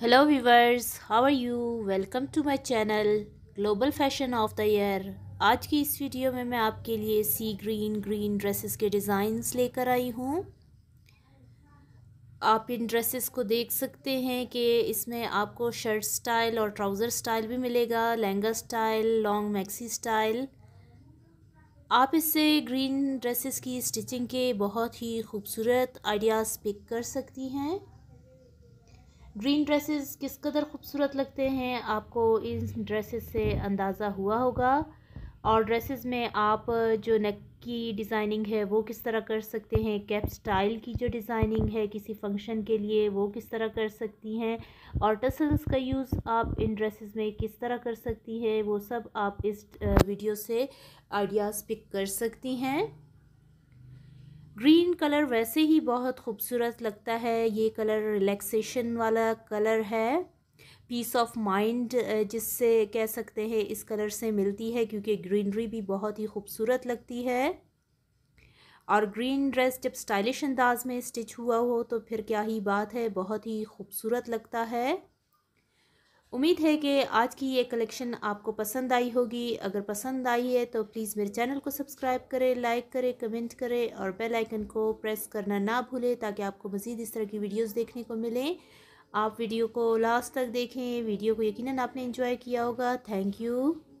hello viewers how are you welcome to my channel global fashion of the year आज की इस video में मैं आपके लिए सी ग्रीन ग्रीन ड्रेसेस के डिज़ाइंस लेकर आई हूँ आप इन ड्रेसेस को देख सकते हैं कि इसमें आपको शर्ट स्टाइल और ट्राउज़र स्टाइल भी मिलेगा lehenga style long maxi style आप इससे ग्रीन ड्रेसेस की स्टिचिंग के बहुत ही खूबसूरत आइडियाज़ पिक कर सकती हैं ग्रीन ड्रेसेस किस कदर खूबसूरत लगते हैं आपको इन ड्रेसेस से अंदाज़ा हुआ होगा और ड्रेसेस में आप जो नेक की डिज़ाइनिंग है वो किस तरह कर सकते हैं कैप स्टाइल की जो डिज़ाइनिंग है किसी फंक्शन के लिए वो किस तरह कर सकती हैं और टसल्स का यूज़ आप इन ड्रेसेस में किस तरह कर सकती है वो सब आप इस वीडियो से आइडियाज़ पिक कर सकती हैं ग्रीन कलर वैसे ही बहुत खूबसूरत लगता है ये कलर रिलैक्सेशन वाला कलर है पीस ऑफ माइंड जिससे कह सकते हैं इस कलर से मिलती है क्योंकि ग्रीनरी भी बहुत ही खूबसूरत लगती है और ग्रीन ड्रेस जब स्टाइलिश अंदाज में स्टिच हुआ हो तो फिर क्या ही बात है बहुत ही खूबसूरत लगता है उम्मीद है कि आज की ये कलेक्शन आपको पसंद आई होगी अगर पसंद आई है तो प्लीज़ मेरे चैनल को सब्सक्राइब करें लाइक करें कमेंट करें और बेल आइकन को प्रेस करना ना भूलें ताकि आपको मज़ीद इस तरह की वीडियोस देखने को मिलें आप वीडियो को लास्ट तक देखें वीडियो को यकीनन आपने एंजॉय किया होगा थैंक यू